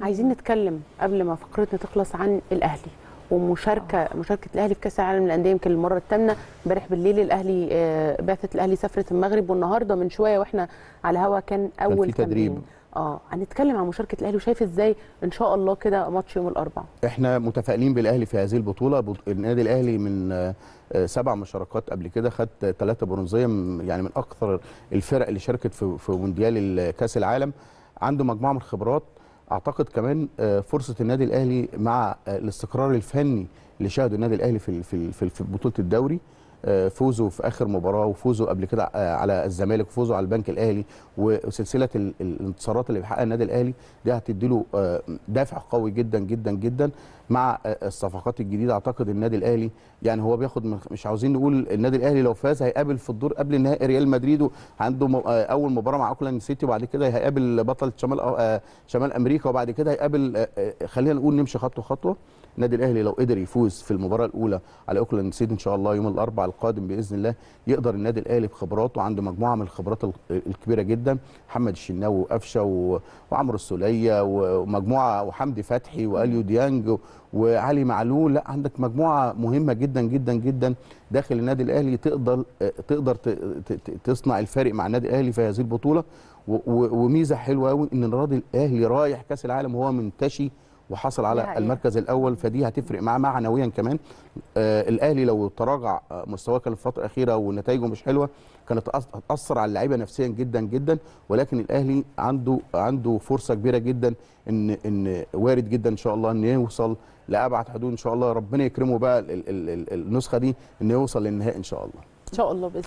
عايزين نتكلم قبل ما فقرتنا تخلص عن الاهلي ومشاركه أوه. مشاركه الاهلي في كاس العالم للانديه يمكن المره الثامنه امبارح بالليل الاهلي آه، بعثه الاهلي سافرت المغرب والنهارده من شويه واحنا على هوا كان اول كان تدريب اه هنتكلم عن مشاركه الاهلي وشايف ازاي ان شاء الله كده ماتش يوم الاربعاء احنا متفائلين بالاهلي في هذه البطوله النادي الاهلي من آه، آه، سبع مشاركات قبل كده خد ثلاثه برونزيه يعني من اكثر الفرق اللي شاركت في مونديال كاس العالم عنده مجموعه من الخبرات اعتقد كمان آه، فرصه النادي الاهلي مع آه، الاستقرار الفني اللي شهده النادي الاهلي في في بطوله الدوري فوزه في اخر مباراه وفوزه قبل كده آه، على الزمالك وفوزه على البنك الاهلي وسلسله الانتصارات اللي بيحققها النادي الاهلي دي هتديله آه، دافع قوي جدا جدا جدا مع آه، الصفقات الجديده اعتقد النادي الاهلي يعني هو بياخد مش عاوزين نقول النادي الاهلي لو فاز هيقابل في الدور قبل النهائي ريال مدريد عنده اول مباراه مع اوكلاند سيتي وبعد كده هيقابل بطل شمال شمال امريكا وبعد كده هيقابل خلينا نقول نمشي خطوه خطوه النادي الاهلي لو قدر يفوز في المباراه الاولى على اوكلاند سيتي ان شاء الله يوم الاربعاء القادم باذن الله يقدر النادي الاهلي بخبراته عنده مجموعه من الخبرات الكبيره جدا محمد الشناوي وقفشه وعمرو السوليه ومجموعه وحمدي فتحي واليو ديانج وعلي معلول لا عندك مجموعه مهمه جدا جدا جدا داخل النادي الاهلي تقدر تقدر تصنع الفارق مع النادي الاهلي في هذه البطوله وميزه حلوه قوي ان النادي الاهلي رايح كاس العالم وهو منتشي وحصل على المركز الاول فدي هتفرق معاه معنويا كمان آه الاهلي لو تراجع آه، مستواه كان الفتره الاخيره ونتائجه مش حلوه كانت هتاثر على اللعيبه نفسيا جدا جدا ولكن الاهلي عنده عنده فرصه كبيره جدا ان ان وارد جدا ان شاء الله ان يوصل لابعد حدود ان شاء الله ربنا يكرمه بقى النسخه دي ان يوصل للنهائي ان شاء الله ان شاء الله باذن